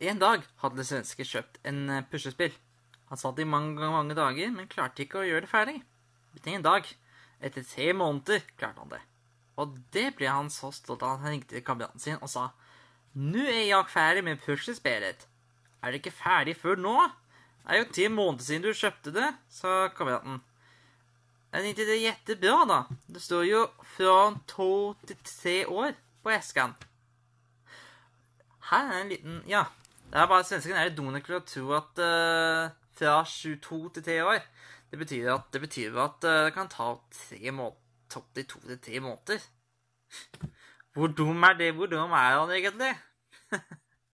En dag hadde svensken kjøpt en eh, puslespill. Han satt i mange, mange dager, men klarte ikke å gjøre det ferdig. Men en dag, etter tre måneder, klarte han det. Og det ble han så stolt av at han ringte kameraten sin og sa Nå er jeg ferdig med puslespillet. Er det ikke ferdig før nå? Det er jo ti måneder siden du kjøpte det, sa kameraten. Jeg ikke det er jettebra, da. Det står jo fra to til tre år på esken. Her er en liten Ja. Det er bare Svenskene er dumme nok til å tro at uh, fra 22 til 3 år Det betyr at det, betyr at, uh, det kan ta tre måneder, til to til tre måneder. Hvor dum er det? Hvor dum er han egentlig?